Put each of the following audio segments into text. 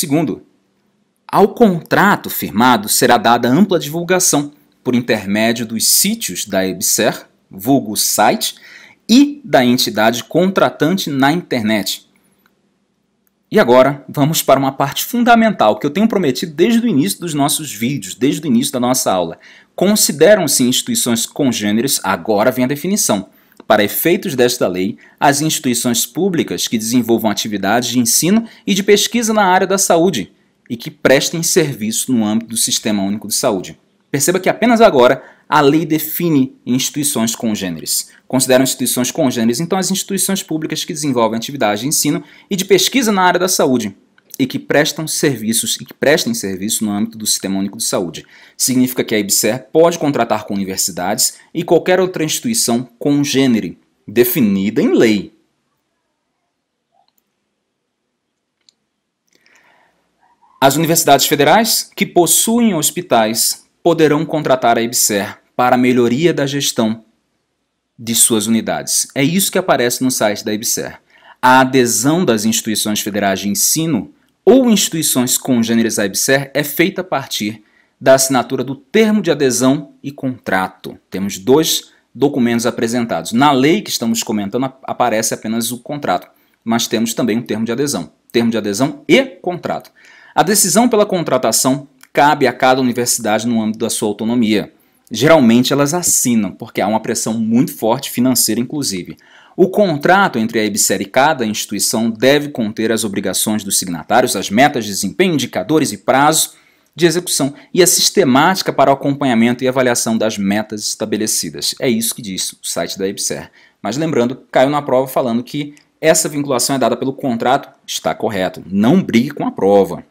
Segundo, ao contrato firmado será dada ampla divulgação por intermédio dos sítios da EBSER, vulgo site, e da entidade contratante na internet. E agora vamos para uma parte fundamental que eu tenho prometido desde o início dos nossos vídeos, desde o início da nossa aula. Consideram-se instituições congêneres, agora vem a definição para efeitos desta lei, as instituições públicas que desenvolvam atividades de ensino e de pesquisa na área da saúde e que prestem serviço no âmbito do Sistema Único de Saúde. Perceba que apenas agora a lei define instituições congêneres. Consideram instituições congêneres, então, as instituições públicas que desenvolvem atividades de ensino e de pesquisa na área da saúde, e que prestam serviços e que prestem serviço no âmbito do Sistema Único de Saúde. Significa que a IBSER pode contratar com universidades e qualquer outra instituição congênere, definida em lei. As universidades federais que possuem hospitais poderão contratar a IBSER para a melhoria da gestão de suas unidades. É isso que aparece no site da IBSER. A adesão das instituições federais de ensino ou instituições congêneres à IBSER é feita a partir da assinatura do termo de adesão e contrato. Temos dois documentos apresentados. Na lei que estamos comentando aparece apenas o contrato, mas temos também um termo de adesão. Termo de adesão e contrato. A decisão pela contratação cabe a cada universidade no âmbito da sua autonomia. Geralmente elas assinam, porque há uma pressão muito forte financeira, inclusive. O contrato entre a EBSER e cada instituição deve conter as obrigações dos signatários, as metas de desempenho, indicadores e prazo de execução e a sistemática para o acompanhamento e avaliação das metas estabelecidas. É isso que diz o site da EBSER. Mas lembrando, caiu na prova falando que essa vinculação é dada pelo contrato, está correto. Não brigue com a prova.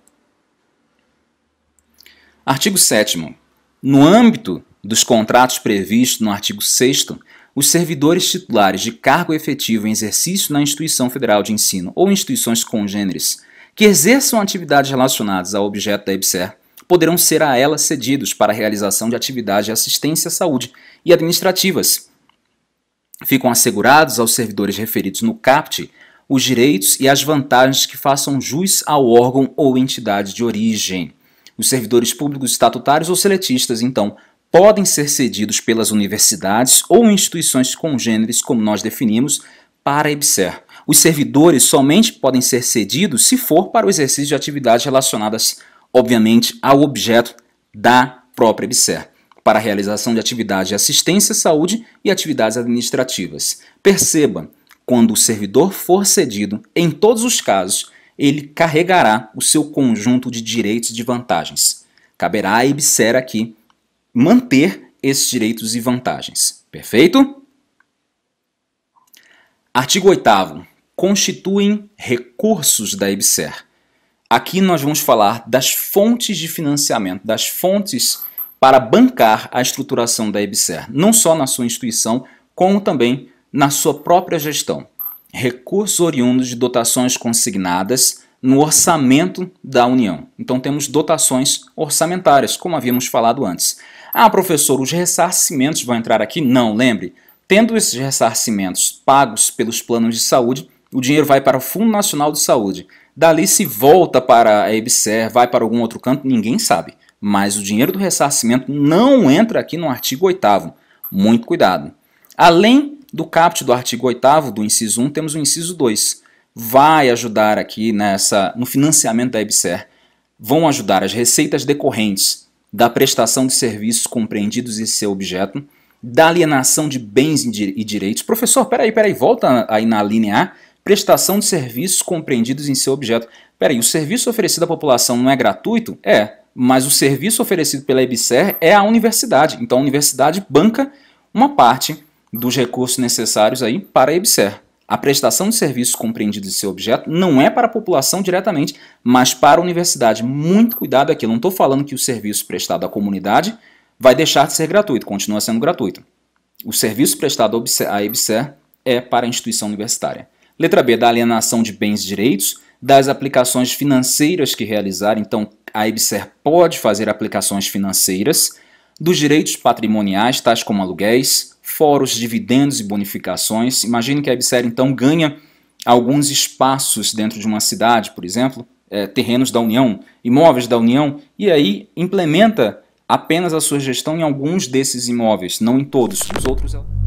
Artigo 7 No âmbito dos contratos previstos no artigo 6 os servidores titulares de cargo efetivo em exercício na instituição federal de ensino ou instituições congêneres que exerçam atividades relacionadas ao objeto da EBSER poderão ser a ela cedidos para a realização de atividades de assistência à saúde e administrativas. Ficam assegurados aos servidores referidos no CAPT os direitos e as vantagens que façam jus ao órgão ou entidade de origem. Os servidores públicos estatutários ou seletistas, então, podem ser cedidos pelas universidades ou instituições congêneres, como nós definimos, para a IBSER. Os servidores somente podem ser cedidos se for para o exercício de atividades relacionadas, obviamente, ao objeto da própria IBSER, para a realização de atividades de assistência à saúde e atividades administrativas. Perceba, quando o servidor for cedido, em todos os casos, ele carregará o seu conjunto de direitos e de vantagens. Caberá à IBSER aqui manter esses direitos e vantagens. Perfeito? Artigo 8 constituem recursos da EBSER. Aqui nós vamos falar das fontes de financiamento, das fontes para bancar a estruturação da EBSER, não só na sua instituição, como também na sua própria gestão. Recursos oriundos de dotações consignadas, no orçamento da União. Então temos dotações orçamentárias, como havíamos falado antes. Ah, professor, os ressarcimentos vão entrar aqui? Não, lembre. Tendo esses ressarcimentos pagos pelos planos de saúde, o dinheiro vai para o Fundo Nacional de Saúde. Dali se volta para a EBSER, vai para algum outro canto, ninguém sabe. Mas o dinheiro do ressarcimento não entra aqui no artigo 8 Muito cuidado. Além do caput do artigo 8 do inciso 1, temos o inciso 2 vai ajudar aqui nessa no financiamento da EBSER. Vão ajudar as receitas decorrentes da prestação de serviços compreendidos em seu objeto, da alienação de bens e direitos. Professor, peraí, peraí, volta aí na linha A. Prestação de serviços compreendidos em seu objeto. Peraí, o serviço oferecido à população não é gratuito? É, mas o serviço oferecido pela EBSER é a universidade. Então a universidade banca uma parte dos recursos necessários aí para a EBSER. A prestação de serviços compreendido em seu objeto não é para a população diretamente, mas para a universidade. Muito cuidado aqui, não estou falando que o serviço prestado à comunidade vai deixar de ser gratuito, continua sendo gratuito. O serviço prestado à EBSER é para a instituição universitária. Letra B, da alienação de bens e direitos, das aplicações financeiras que realizar, então a EBSER pode fazer aplicações financeiras, dos direitos patrimoniais, tais como aluguéis, fora os dividendos e bonificações, imagine que a Ibser então ganha alguns espaços dentro de uma cidade, por exemplo, é, terrenos da União, imóveis da União, e aí implementa apenas a sua gestão em alguns desses imóveis, não em todos. Os outros ela... É